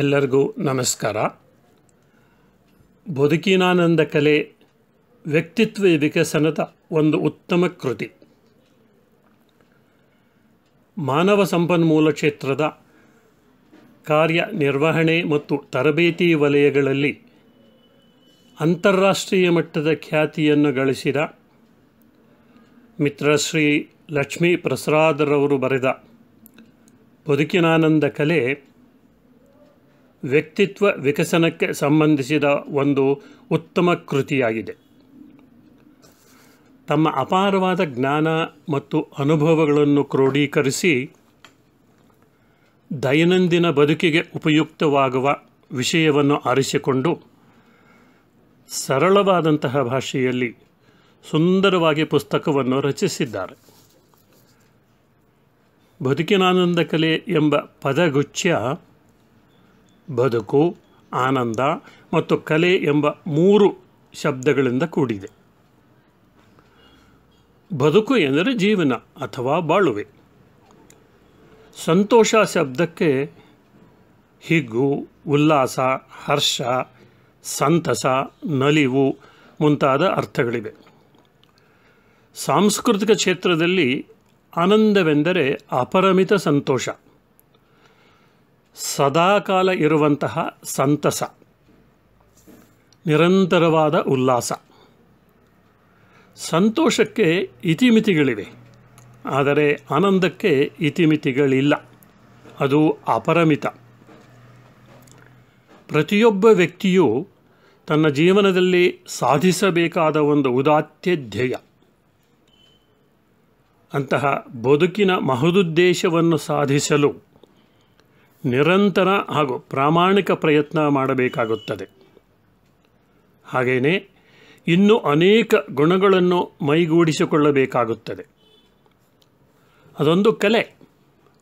ಎಲ್ಲರಿಗೂ ನಮಸ್ಕಾರ ಬದುಕಿನಾನಂದ ಕಲೆ ವ್ಯಕ್ತಿತ್ವ ವಿಕಸನದ ಒಂದು ಉತ್ತಮ ಕೃತಿ ಮಾನವ ಸಂಪನ್ಮೂಲ ಕ್ಷೇತ್ರದ ಕಾರ್ಯನಿರ್ವಹಣೆ ಮತ್ತು ತರಬೇತಿ ವಲಯಗಳಲ್ಲಿ ಅಂತಾರಾಷ್ಟ್ರೀಯ ಮಟ್ಟದ ಖ್ಯಾತಿಯನ್ನು ಗಳಿಸಿದ ಮಿತ್ರಶ್ರೀ ಲಕ್ಷ್ಮೀ ಪ್ರಸಾದರವರು ಬರೆದ ಬದುಕಿನಾನಂದ ಕಲೆ ವ್ಯಕ್ತಿತ್ವ ವಿಕಸನಕ್ಕೆ ಸಂಬಂಧಿಸಿದ ಒಂದು ಉತ್ತಮ ಕೃತಿಯಾಗಿದೆ ತಮ್ಮ ಅಪಾರವಾದ ಜ್ಞಾನ ಮತ್ತು ಅನುಭವಗಳನ್ನು ಕ್ರೋಢೀಕರಿಸಿ ದೈನಂದಿನ ಬದುಕಿಗೆ ಉಪಯುಕ್ತವಾಗುವ ವಿಷಯವನ್ನು ಆರಿಸಿಕೊಂಡು ಸರಳವಾದಂತಹ ಭಾಷೆಯಲ್ಲಿ ಸುಂದರವಾಗಿ ಪುಸ್ತಕವನ್ನು ರಚಿಸಿದ್ದಾರೆ ಬದುಕಿನಾನಂದ ಕಲೆ ಎಂಬ ಪದಗುಚ್ಛ ಬದುಕು ಆನಂದ ಮತ್ತು ಕಲೆ ಎಂಬ ಮೂರು ಶಬ್ದಗಳಿಂದ ಕೂಡಿದೆ ಬದುಕು ಎಂದರೆ ಜೀವನ ಅಥವಾ ಬಾಳುವೆ ಸಂತೋಷ ಶಬ್ದಕ್ಕೆ ಹಿಗ್ಗು ಉಲ್ಲಾಸ ಹರ್ಷ ಸಂತಸ ನಲಿವು ಮುಂತಾದ ಅರ್ಥಗಳಿವೆ ಸಾಂಸ್ಕೃತಿಕ ಕ್ಷೇತ್ರದಲ್ಲಿ ಆನಂದವೆಂದರೆ ಅಪರಿಮಿತ ಸಂತೋಷ ಸದಾಕಾಲ ಇರುವಂತಹ ಸಂತಸ ನಿರಂತರವಾದ ಉಲ್ಲಾಸ ಸಂತೋಷಕ್ಕೆ ಇತಿಮಿತಿಗಳಿವೆ ಆದರೆ ಆನಂದಕ್ಕೆ ಇತಿಮಿತಿಗಳಿಲ್ಲ ಅದು ಅಪರಮಿತ ಪ್ರತಿಯೊಬ್ಬ ವ್ಯಕ್ತಿಯು ತನ್ನ ಜೀವನದಲ್ಲಿ ಸಾಧಿಸಬೇಕಾದ ಒಂದು ಉದಾತ್ಯ ಧ್ಯೇಯ ಅಂತಹ ಬದುಕಿನ ಮಹದುದ್ದೇಶವನ್ನು ಸಾಧಿಸಲು ನಿರಂತರ ಹಾಗೂ ಪ್ರಾಮಾಣಿಕ ಪ್ರಯತ್ನ ಮಾಡಬೇಕಾಗುತ್ತದೆ ಹಾಗೆಯೇ ಇನ್ನೂ ಅನೇಕ ಗುಣಗಳನ್ನು ಮೈಗೂಡಿಸಿಕೊಳ್ಳಬೇಕಾಗುತ್ತದೆ ಅದೊಂದು ಕಲೆ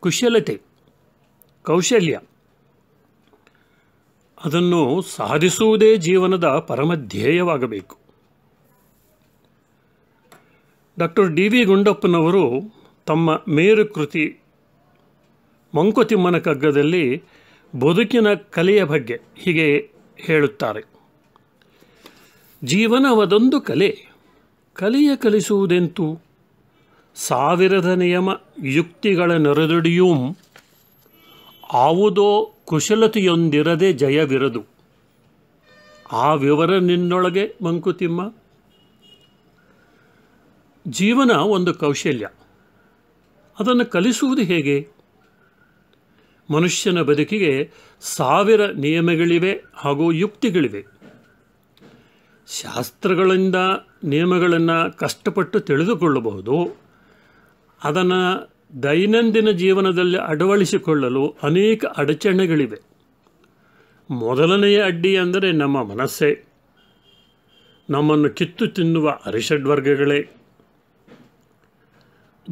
ಕುಶಲತೆ ಕೌಶಲ್ಯ ಅದನ್ನು ಸಾಧಿಸುವುದೇ ಜೀವನದ ಪರಮಧ್ಯೇಯವಾಗಬೇಕು ಡಾಕ್ಟರ್ ಡಿ ವಿ ಗುಂಡಪ್ಪನವರು ತಮ್ಮ ಮೇರುಕೃತಿ ಮಂಕುತಿಮ್ಮನ ಕಗ್ಗದಲ್ಲಿ ಬದುಕಿನ ಕಲೆಯ ಬಗ್ಗೆ ಹೀಗೆ ಹೇಳುತ್ತಾರೆ ಜೀವನವದೊಂದು ಕಲೆ ಕಲೆಯ ಕಲಿಸುವುದೆಂತೂ ಸಾವಿರದ ನಿಯಮ ಯುಕ್ತಿಗಳ ನೆರೆದುಡಿಯೂ ಆವುದೋ ಕುಶಲತೆಯೊಂದಿರದೆ ಜಯವಿರದು ಆ ವಿವರ ನಿನ್ನೊಳಗೆ ಮಂಕುತಿಮ್ಮ ಜೀವನ ಒಂದು ಕೌಶಲ್ಯ ಅದನ್ನು ಕಲಿಸುವುದು ಹೇಗೆ ಮನುಷ್ಯನ ಬದುಕಿಗೆ ಸಾವಿರ ನಿಯಮಗಳಿವೆ ಹಾಗೂ ಯುಕ್ತಿಗಳಿವೆ ಶಾಸ್ತ್ರಗಳಿಂದ ನಿಯಮಗಳನ್ನು ಕಷ್ಟಪಟ್ಟು ತಿಳಿದುಕೊಳ್ಳಬಹುದು ಅದನ್ನು ದೈನಂದಿನ ಜೀವನದಲ್ಲಿ ಅಳವಡಿಸಿಕೊಳ್ಳಲು ಅನೇಕ ಅಡಚಣೆಗಳಿವೆ ಮೊದಲನೆಯ ಅಡ್ಡಿ ಅಂದರೆ ನಮ್ಮ ಮನಸ್ಸೇ ನಮ್ಮನ್ನು ಕಿತ್ತು ತಿನ್ನುವ ಅರಿಷಡ್ವರ್ಗಗಳೇ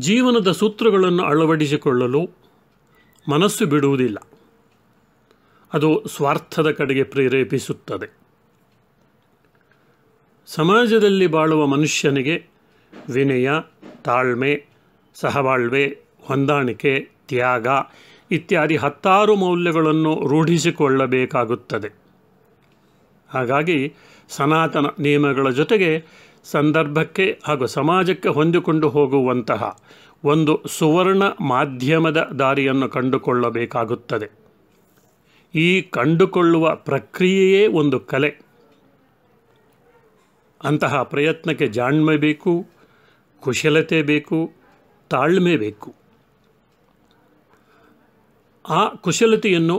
ಜೀವನದ ಸೂತ್ರಗಳನ್ನು ಅಳವಡಿಸಿಕೊಳ್ಳಲು ಮನಸ್ಸು ಬಿಡುವುದಿಲ್ಲ ಅದು ಸ್ವಾರ್ಥದ ಕಡೆಗೆ ಪ್ರೇರೇಪಿಸುತ್ತದೆ ಸಮಾಜದಲ್ಲಿ ಬಾಳುವ ಮನುಷ್ಯನಿಗೆ ವಿನಯ ತಾಳ್ಮೆ ಸಹಬಾಳ್ವೆ ಹೊಂದಾಣಿಕೆ ತ್ಯಾಗ ಇತ್ಯಾದಿ ಹತ್ತಾರು ಮೌಲ್ಯಗಳನ್ನು ರೂಢಿಸಿಕೊಳ್ಳಬೇಕಾಗುತ್ತದೆ ಹಾಗಾಗಿ ಸನಾತನ ನಿಯಮಗಳ ಜೊತೆಗೆ ಸಂದರ್ಭಕ್ಕೆ ಹಾಗೂ ಸಮಾಜಕ್ಕೆ ಹೊಂದಿಕೊಂಡು ಹೋಗುವಂತಹ ಒಂದು ಸುವರ್ಣ ಮಾಧ್ಯಮದ ದಾರಿಯನ್ನು ಕಂಡುಕೊಳ್ಳಬೇಕಾಗುತ್ತದೆ ಈ ಕಂಡುಕೊಳ್ಳುವ ಪ್ರಕ್ರಿಯೆಯೇ ಒಂದು ಕಲೆ ಅಂತಹ ಪ್ರಯತ್ನಕ್ಕೆ ಜಾಣ್ಮೆ ಬೇಕು ಕುಶಲತೆ ಬೇಕು ತಾಳ್ಮೆ ಬೇಕು ಆ ಕುಶಲತೆಯನ್ನು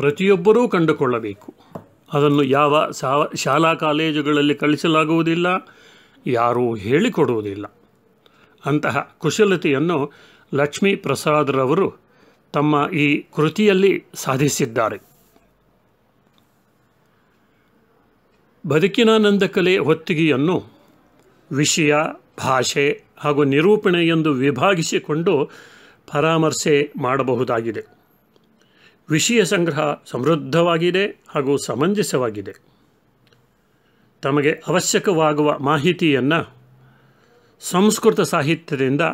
ಪ್ರತಿಯೊಬ್ಬರೂ ಕಂಡುಕೊಳ್ಳಬೇಕು ಅದನ್ನು ಯಾವ ಸಾವ ಶಾಲಾ ಕಾಲೇಜುಗಳಲ್ಲಿ ಕಳಿಸಲಾಗುವುದಿಲ್ಲ ಯಾರೂ ಹೇಳಿಕೊಡುವುದಿಲ್ಲ ಅಂತಹ ಕುಶಲತೆಯನ್ನು ಲಕ್ಷ್ಮೀ ಪ್ರಸಾದ್ರವರು ತಮ್ಮ ಈ ಕೃತಿಯಲ್ಲಿ ಸಾಧಿಸಿದ್ದಾರೆ ಬದುಕಿನಾನಂದ ಕಲೆ ಹೊತ್ತಿಗೆಯನ್ನು ವಿಷಯ ಭಾಷೆ ಹಾಗೂ ನಿರೂಪಣೆ ಎಂದು ವಿಭಾಗಿಸಿಕೊಂಡು ಪರಾಮರ್ಶೆ ಮಾಡಬಹುದಾಗಿದೆ ವಿಷಯ ಸಂಗ್ರಹ ಸಮೃದ್ಧವಾಗಿದೆ ಹಾಗೂ ಸಮಂಜಸವಾಗಿದೆ ತಮಗೆ ಅವಶ್ಯಕವಾಗುವ ಮಾಹಿತಿಯನ್ನು ಸಂಸ್ಕೃತ ಸಾಹಿತ್ಯದಿಂದ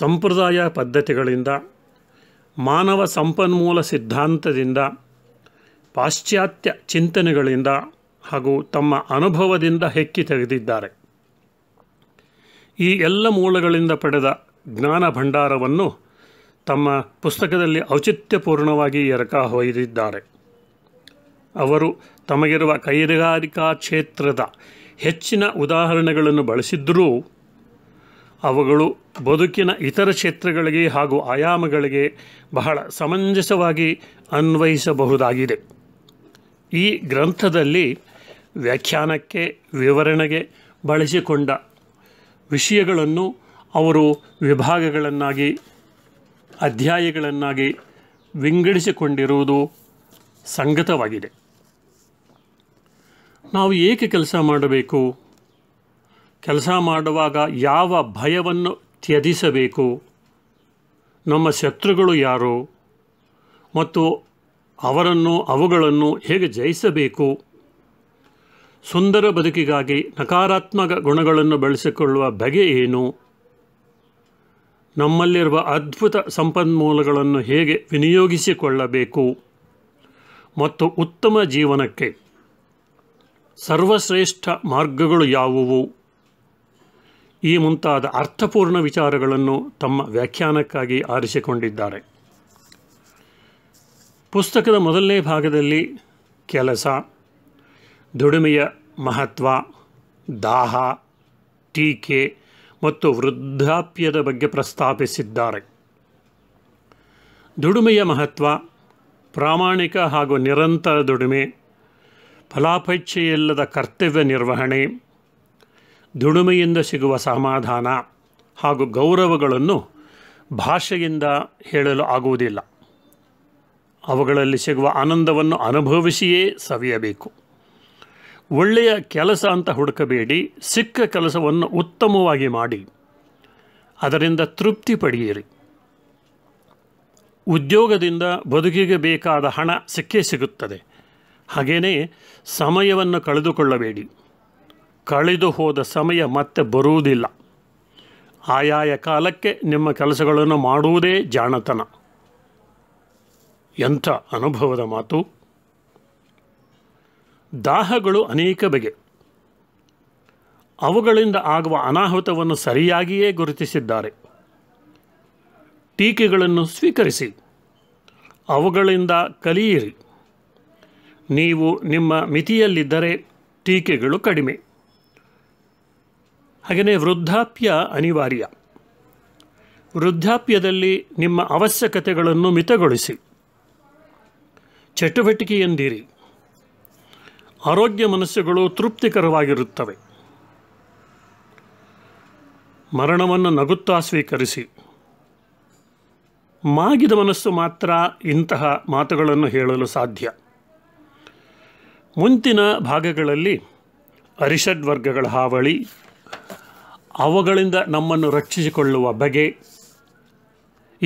ಸಂಪ್ರದಾಯ ಪದ್ಧತಿಗಳಿಂದ ಮಾನವ ಸಂಪನ್ಮೂಲ ಸಿದ್ಧಾಂತದಿಂದ ಪಾಶ್ಚಾತ್ಯ ಚಿಂತನೆಗಳಿಂದ ಹಾಗೂ ತಮ್ಮ ಅನುಭವದಿಂದ ಹೆಕ್ಕಿ ತೆಗೆದಿದ್ದಾರೆ ಈ ಎಲ್ಲ ಮೂಲಗಳಿಂದ ಪಡೆದ ಜ್ಞಾನ ಭಂಡಾರವನ್ನು ತಮ್ಮ ಪುಸ್ತಕದಲ್ಲಿ ಔಚಿತ್ಯಪೂರ್ಣವಾಗಿ ಎರಕ ಹೊಯ್ದಿದ್ದಾರೆ ಅವರು ತಮಗಿರುವ ಕೈಗಾರಿಕಾ ಕ್ಷೇತ್ರದ ಹೆಚ್ಚಿನ ಉದಾಹರಣೆಗಳನ್ನು ಬಳಸಿದ್ದರೂ ಅವುಗಳು ಬದುಕಿನ ಇತರ ಕ್ಷೇತ್ರಗಳಿಗೆ ಹಾಗೂ ಆಯಾಮಗಳಿಗೆ ಬಹಳ ಸಮಂಜಸವಾಗಿ ಅನ್ವಯಿಸಬಹುದಾಗಿದೆ ಈ ಗ್ರಂಥದಲ್ಲಿ ವ್ಯಾಖ್ಯಾನಕ್ಕೆ ವಿವರಣೆಗೆ ಬಳಸಿಕೊಂಡ ವಿಷಯಗಳನ್ನು ಅವರು ವಿಭಾಗಗಳನ್ನಾಗಿ ಅಧ್ಯಾಯಗಳನ್ನಾಗಿ ವಿಂಗಡಿಸಿಕೊಂಡಿರುವುದು ಸಂಗತವಾಗಿದೆ ನಾವು ಏಕೆ ಕೆಲಸ ಮಾಡಬೇಕು ಕೆಲಸ ಮಾಡುವಾಗ ಯಾವ ಭಯವನ್ನು ತ್ಯಜಿಸಬೇಕು ನಮ್ಮ ಶತ್ರುಗಳು ಯಾರು ಮತ್ತು ಅವರನ್ನು ಅವುಗಳನ್ನು ಹೇಗೆ ಜಯಿಸಬೇಕು ಸುಂದರ ಬದುಕಿಗಾಗಿ ನಕಾರಾತ್ಮಕ ಗುಣಗಳನ್ನು ಬೆಳೆಸಿಕೊಳ್ಳುವ ಬಗೆ ಏನು ನಮ್ಮಲ್ಲಿರುವ ಅದ್ಭುತ ಸಂಪನ್ಮೂಲಗಳನ್ನು ಹೇಗೆ ವಿನಿಯೋಗಿಸಿಕೊಳ್ಳಬೇಕು ಮತ್ತು ಉತ್ತಮ ಜೀವನಕ್ಕೆ ಸರ್ವಶ್ರೇಷ್ಠ ಮಾರ್ಗಗಳು ಯಾವುವು ಈ ಮುಂತಾದ ಅರ್ಥಪೂರ್ಣ ವಿಚಾರಗಳನ್ನು ತಮ್ಮ ವ್ಯಾಖ್ಯಾನಕ್ಕಾಗಿ ಆರಿಸಿಕೊಂಡಿದ್ದಾರೆ ಪುಸ್ತಕದ ಮೊದಲನೇ ಭಾಗದಲ್ಲಿ ಕೆಲಸ ದುಡಿಮೆಯ ಮಹತ್ವ ದಾಹ ಟೀಕೆ ಮತ್ತು ವೃದ್ಧಾಪ್ಯದ ಬಗ್ಗೆ ಪ್ರಸ್ತಾಪಿಸಿದ್ದಾರೆ ದುಡಿಮೆಯ ಮಹತ್ವ ಪ್ರಾಮಾಣಿಕ ಹಾಗೂ ನಿರಂತರ ದುಡಿಮೆ ಫಲಾಪೇಕ್ಷೆಯಿಲ್ಲದ ಕರ್ತವ್ಯ ನಿರ್ವಹಣೆ ದುಡಿಮೆಯಿಂದ ಸಿಗುವ ಸಮಾಧಾನ ಹಾಗೂ ಗೌರವಗಳನ್ನು ಭಾಷೆಯಿಂದ ಹೇಳಲು ಆಗುವುದಿಲ್ಲ ಅವುಗಳಲ್ಲಿ ಸಿಗುವ ಆನಂದವನ್ನು ಅನುಭವಿಸಿಯೇ ಸವಿಯಬೇಕು ಒಳ್ಳೆಯ ಕೆಲಸ ಅಂತ ಹುಡುಕಬೇಡಿ ಸಿಕ್ಕ ಕೆಲಸವನ್ನು ಉತ್ತಮವಾಗಿ ಮಾಡಿ ಅದರಿಂದ ತೃಪ್ತಿ ಪಡೆಯಿರಿ ಉದ್ಯೋಗದಿಂದ ಬದುಕಿಗೆ ಬೇಕಾದ ಹಣ ಸಿಕ್ಕೇ ಸಿಗುತ್ತದೆ ಹಾಗೆಯೇ ಸಮಯವನ್ನು ಕಳೆದುಕೊಳ್ಳಬೇಡಿ ಕಳೆದು ಹೋದ ಸಮಯ ಮತ್ತೆ ಬರುವುದಿಲ್ಲ ಆಯಾಯ ಕಾಲಕ್ಕೆ ನಿಮ್ಮ ಕೆಲಸಗಳನ್ನು ಮಾಡುವುದೇ ಜಾಣತನ ಎಂಥ ಅನುಭವದ ಮಾತು ದಾಹಗಳು ಅನೇಕ ಬಗೆ ಅವುಗಳಿಂದ ಆಗುವ ಅನಾಹುತವನ್ನು ಸರಿಯಾಗಿಯೇ ಗುರುತಿಸಿದ್ದಾರೆ ಟೀಕೆಗಳನ್ನು ಸ್ವೀಕರಿಸಿ ಅವುಗಳಿಂದ ಕಲಿಯಿರಿ ನೀವು ನಿಮ್ಮ ಮಿತಿಯಲ್ಲಿದ್ದರೆ ಟೀಕೆಗಳು ಕಡಿಮೆ ಹಾಗೆಯೇ ವೃದ್ಧಾಪ್ಯ ಅನಿವಾರ್ಯ ವೃದ್ಧಾಪ್ಯದಲ್ಲಿ ನಿಮ್ಮ ಅವಶ್ಯಕತೆಗಳನ್ನು ಮಿತಗೊಳಿಸಿ ಚಟುವಟಿಕೆಯೆಂದಿರಿ ಆರೋಗ್ಯ ಮನಸ್ಸುಗಳು ತೃಪ್ತಿಕರವಾಗಿರುತ್ತವೆ ಮರಣವನ್ನು ನಗುತ್ತಾ ಸ್ವೀಕರಿಸಿ ಮಾಗಿದ ಮನಸ್ಸು ಮಾತ್ರ ಇಂತಹ ಮಾತುಗಳನ್ನು ಹೇಳಲು ಸಾಧ್ಯ ಮುಂತಿನ ಭಾಗಗಳಲ್ಲಿ ಅರಿಷಡ್ ವರ್ಗಗಳ ಹಾವಳಿ ಅವುಗಳಿಂದ ನಮ್ಮನ್ನು ರಕ್ಷಿಸಿಕೊಳ್ಳುವ ಬಗೆ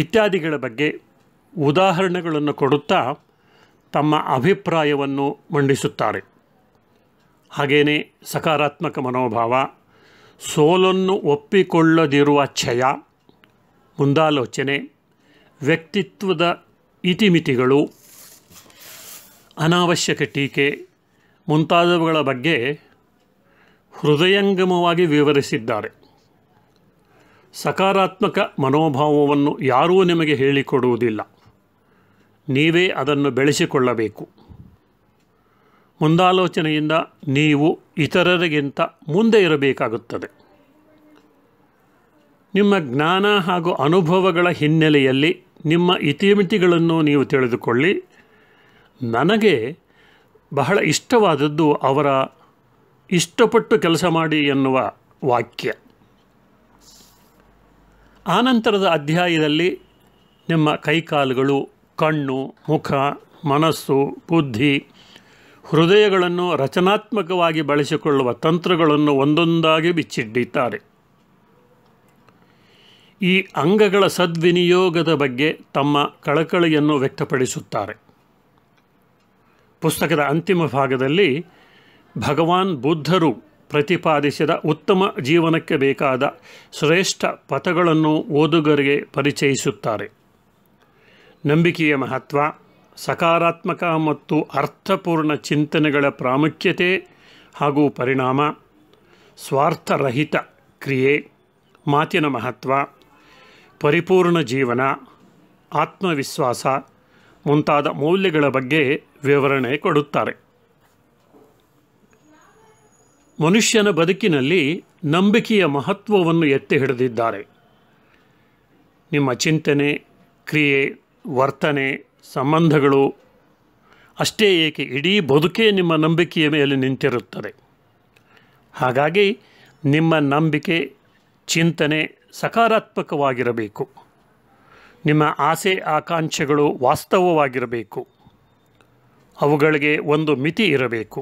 ಇತ್ಯಾದಿಗಳ ಬಗ್ಗೆ ಉದಾಹರಣೆಗಳನ್ನು ಕೊಡುತ್ತಾ ತಮ್ಮ ಅಭಿಪ್ರಾಯವನ್ನು ಮಂಡಿಸುತ್ತಾರೆ ಹಾಗೆಯೇ ಸಕಾರಾತ್ಮಕ ಮನೋಭಾವ ಸೋಲನ್ನು ಒಪ್ಪಿಕೊಳ್ಳದಿರುವ ಛಯ ಮುಂದಾಲೋಚನೆ ವ್ಯಕ್ತಿತ್ವದ ಇತಿಮಿತಿಗಳು ಅನಾವಶ್ಯಕ ಟೀಕೆ ಮುಂತಾದವುಗಳ ಬಗ್ಗೆ ಹೃದಯಂಗಮವಾಗಿ ವಿವರಿಸಿದ್ದಾರೆ ಸಕಾರಾತ್ಮಕ ಮನೋಭಾವವನ್ನು ಯಾರೂ ನಿಮಗೆ ಹೇಳಿಕೊಡುವುದಿಲ್ಲ ನೀವೇ ಅದನ್ನು ಬೆಳೆಸಿಕೊಳ್ಳಬೇಕು ಮುಂದಾಲೋಚನೆಯಿಂದ ನೀವು ಇತರರಿಗಿಂತ ಮುಂದೆ ಇರಬೇಕಾಗುತ್ತದೆ ನಿಮ್ಮ ಜ್ಞಾನ ಹಾಗೂ ಅನುಭವಗಳ ಹಿನ್ನೆಲೆಯಲ್ಲಿ ನಿಮ್ಮ ಇತಿಮಿತಿಗಳನ್ನು ನೀವು ತಿಳಿದುಕೊಳ್ಳಿ ನನಗೆ ಬಹಳ ಇಷ್ಟವಾದದ್ದು ಅವರ ಇಷ್ಟಪಟ್ಟು ಕೆಲಸ ಮಾಡಿ ಎನ್ನುವ ವಾಕ್ಯ ಆನಂತರದ ಅಧ್ಯಾಯದಲ್ಲಿ ನಿಮ್ಮ ಕೈಕಾಲುಗಳು ಕಣ್ಣು ಮುಖ ಮನಸ್ಸು ಬುದ್ಧಿ ಹೃದಯಗಳನ್ನು ರಚನಾತ್ಮಕವಾಗಿ ಬಳಸಿಕೊಳ್ಳುವ ತಂತ್ರಗಳನ್ನು ಒಂದೊಂದಾಗಿ ಬಿಚ್ಚಿಟ್ಟಿದ್ದಾರೆ ಈ ಅಂಗಗಳ ಸದ್ವಿನಿಯೋಗದ ಬಗ್ಗೆ ತಮ್ಮ ಕಳಕಳಿಯನ್ನು ವ್ಯಕ್ತಪಡಿಸುತ್ತಾರೆ ಪುಸ್ತಕದ ಅಂತಿಮ ಭಾಗದಲ್ಲಿ ಭಗವಾನ್ ಬುದ್ಧರು ಪ್ರತಿಪಾದಿಸಿದ ಉತ್ತಮ ಜೀವನಕ್ಕೆ ಬೇಕಾದ ಶ್ರೇಷ್ಠ ಪಥಗಳನ್ನು ಓದುಗರಿಗೆ ಪರಿಚಯಿಸುತ್ತಾರೆ ನಂಬಿಕೆಯ ಮಹತ್ವ ಸಕಾರಾತ್ಮಕ ಮತ್ತು ಅರ್ಥಪೂರ್ಣ ಚಿಂತನೆಗಳ ಪ್ರಾಮುಖ್ಯತೆ ಹಾಗೂ ಪರಿಣಾಮ ಸ್ವಾರ್ಥರಹಿತ ಕ್ರಿಯೆ ಮಾತಿನ ಮಹತ್ವ ಪರಿಪೂರ್ಣ ಜೀವನ ಆತ್ಮವಿಶ್ವಾಸ ಮುಂತಾದ ಮೌಲ್ಯಗಳ ಬಗ್ಗೆ ವಿವರಣೆ ಕೊಡುತ್ತಾರೆ ಮನುಷ್ಯನ ಬದುಕಿನಲ್ಲಿ ನಂಬಿಕೆಯ ಮಹತ್ವವನ್ನು ಎತ್ತಿ ಹಿಡಿದಿದ್ದಾರೆ ನಿಮ್ಮ ಚಿಂತನೆ ಕ್ರಿಯೆ ವರ್ತನೆ ಸಂಬಂಧಗಳು ಅಷ್ಟೇ ಏಕೆ ಇಡೀ ಬದುಕೇ ನಿಮ್ಮ ನಂಬಿಕೆಯ ಮೇಲೆ ನಿಂತಿರುತ್ತದೆ ಹಾಗಾಗಿ ನಿಮ್ಮ ನಂಬಿಕೆ ಚಿಂತನೆ ಸಕಾರಾತ್ಮಕವಾಗಿರಬೇಕು ನಿಮ್ಮ ಆಸೆ ಆಕಾಂಕ್ಷೆಗಳು ವಾಸ್ತವವಾಗಿರಬೇಕು ಅವುಗಳಿಗೆ ಒಂದು ಮಿತಿ ಇರಬೇಕು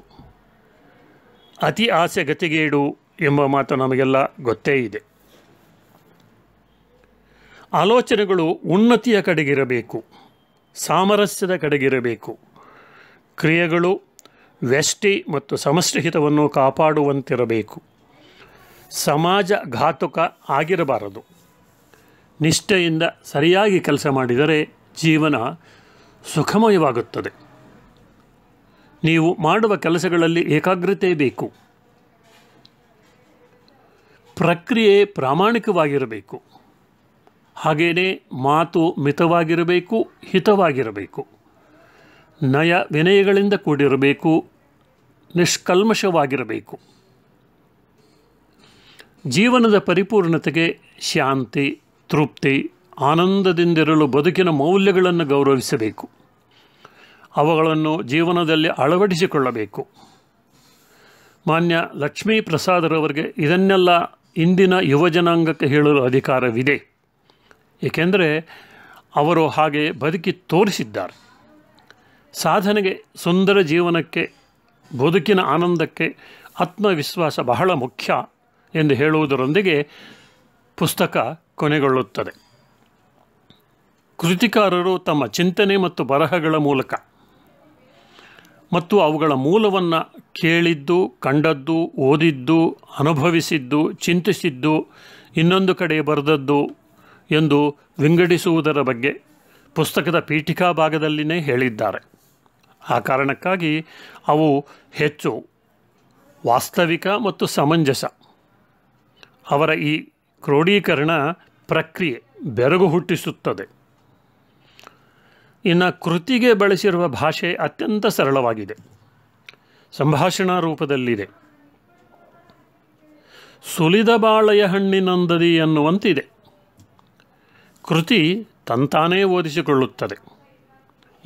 ಅತಿ ಆಸೆ ಗತಿಗೇಡು ಎಂಬ ಮಾತು ನಮಗೆಲ್ಲ ಗೊತ್ತೇ ಇದೆ ಆಲೋಚನೆಗಳು ಉನ್ನತಿಯ ಕಡೆಗಿರಬೇಕು ಸಾಮರಸ್ಯದ ಕಡೆಗಿರಬೇಕು ಕ್ರಿಯೆಗಳು ವ್ಯಷ್ಟಿ ಮತ್ತು ಸಮಷ್ಟಿಹಿತವನ್ನು ಕಾಪಾಡುವಂತಿರಬೇಕು ಸಮಾಜ ಘಾತುಕ ಆಗಿರಬಾರದು ನಿಷ್ಠೆಯಿಂದ ಸರಿಯಾಗಿ ಕೆಲಸ ಮಾಡಿದರೆ ಜೀವನ ಸುಖಮಯವಾಗುತ್ತದೆ ನೀವು ಮಾಡುವ ಕೆಲಸಗಳಲ್ಲಿ ಏಕಾಗ್ರತೆ ಬೇಕು ಪ್ರಕ್ರಿಯೆ ಪ್ರಾಮಾಣಿಕವಾಗಿರಬೇಕು ಹಾಗೆಯೇ ಮಾತು ಮಿತವಾಗಿರಬೇಕು ಹಿತವಾಗಿರಬೇಕು ನಯ ವಿನಯಗಳಿಂದ ಕೂಡಿರಬೇಕು ನಿಷ್ಕಲ್ಮಶವಾಗಿರಬೇಕು ಜೀವನದ ಪರಿಪೂರ್ಣತೆಗೆ ಶಾಂತಿ ತೃಪ್ತಿ ಆನಂದದಿಂದಿರಲು ಬದುಕಿನ ಮೌಲ್ಯಗಳನ್ನು ಗೌರವಿಸಬೇಕು ಅವುಗಳನ್ನು ಜೀವನದಲ್ಲಿ ಅಳವಡಿಸಿಕೊಳ್ಳಬೇಕು ಮಾನ್ಯ ಲಕ್ಷ್ಮೀ ಪ್ರಸಾದರವರಿಗೆ ಇದನ್ನೆಲ್ಲ ಇಂದಿನ ಯುವಜನಾಂಗಕ್ಕೆ ಹೇಳಲು ಅಧಿಕಾರವಿದೆ ಏಕೆಂದರೆ ಅವರು ಹಾಗೆ ಬದುಕಿ ತೋರಿಸಿದ್ದಾರೆ ಸಾಧನೆಗೆ ಸುಂದರ ಜೀವನಕ್ಕೆ ಬದುಕಿನ ಆನಂದಕ್ಕೆ ಆತ್ಮವಿಶ್ವಾಸ ಬಹಳ ಮುಖ್ಯ ಎಂದು ಹೇಳುವುದರೊಂದಿಗೆ ಪುಸ್ತಕ ಕೊನೆಗೊಳ್ಳುತ್ತದೆ ಕೃತಿಕಾರರು ತಮ್ಮ ಚಿಂತನೆ ಮತ್ತು ಬರಹಗಳ ಮೂಲಕ ಮತ್ತು ಅವುಗಳ ಮೂಲವನ್ನು ಕೇಳಿದ್ದು ಕಂಡದ್ದು ಓದಿದ್ದು ಅನುಭವಿಸಿದ್ದು ಚಿಂತಿಸಿದ್ದು ಇನ್ನೊಂದು ಕಡೆ ಬರೆದದ್ದು ಎಂದು ವಿಂಗಡಿಸುವುದರ ಬಗ್ಗೆ ಪುಸ್ತಕದ ಪೀಠಿಕಾ ಭಾಗದಲ್ಲಿನೇ ಹೇಳಿದ್ದಾರೆ ಆ ಕಾರಣಕ್ಕಾಗಿ ಅವು ಹೆಚ್ಚು ವಾಸ್ತವಿಕ ಮತ್ತು ಸಮಂಜಸ ಅವರ ಈ ಕ್ರೋಢೀಕರಣ ಪ್ರಕ್ರಿಯೆ ಬೆರಗು ಹುಟ್ಟಿಸುತ್ತದೆ ಇನ್ನು ಕೃತಿಗೆ ಬಳಸಿರುವ ಭಾಷೆ ಅತ್ಯಂತ ಸರಳವಾಗಿದೆ ಸಂಭಾಷಣಾ ರೂಪದಲ್ಲಿದೆ ಸುಲಿದ ಬಾಳೆಯ ಹಣ್ಣಿನೊಂದದಿ ಎನ್ನುವಂತಿದೆ ಕೃತಿ ತಂತಾನೇ ಓದಿಸಿಕೊಳ್ಳುತ್ತದೆ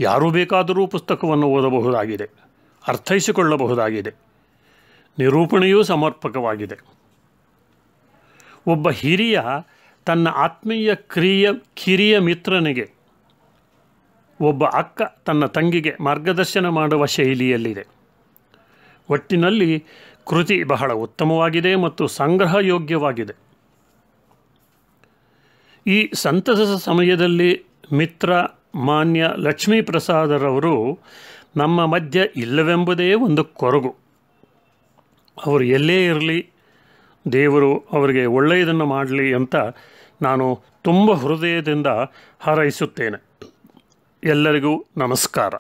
ಯಾರೂ ಬೇಕಾದರೂ ಪುಸ್ತಕವನ್ನು ಓದಬಹುದಾಗಿದೆ ಅರ್ಥೈಸಿಕೊಳ್ಳಬಹುದಾಗಿದೆ ನಿರೂಪಣೆಯೂ ಸಮರ್ಪಕವಾಗಿದೆ ಒಬ್ಬ ಹಿರಿಯ ತನ್ನ ಆತ್ಮೀಯ ಕ್ರಿಯ ಕಿರಿಯ ಮಿತ್ರನಿಗೆ ಒಬ್ಬ ಅಕ್ಕ ತನ್ನ ತಂಗಿಗೆ ಮಾರ್ಗದರ್ಶನ ಮಾಡುವ ಶೈಲಿಯಲ್ಲಿದೆ ಒಟ್ಟಿನಲ್ಲಿ ಕೃತಿ ಬಹಳ ಉತ್ತಮವಾಗಿದೆ ಮತ್ತು ಸಂಗ್ರಹ ಯೋಗ್ಯವಾಗಿದೆ ಈ ಸಂತಸದ ಸಮಯದಲ್ಲಿ ಮಿತ್ರ ಮಾನ್ಯ ಲಕ್ಷ್ಮೀ ಪ್ರಸಾದರವರು ನಮ್ಮ ಮಧ್ಯ ಇಲ್ಲವೆಂಬುದೇ ಒಂದು ಕೊರಗು ಅವರು ಎಲ್ಲೇ ಇರಲಿ ದೇವರು ಅವರಿಗೆ ಒಳ್ಳೆಯದನ್ನು ಮಾಡಲಿ ಅಂತ ನಾನು ತುಂಬ ಹೃದಯದಿಂದ ಹಾರೈಸುತ್ತೇನೆ ಎಲ್ಲರಿಗೂ ನಮಸ್ಕಾರ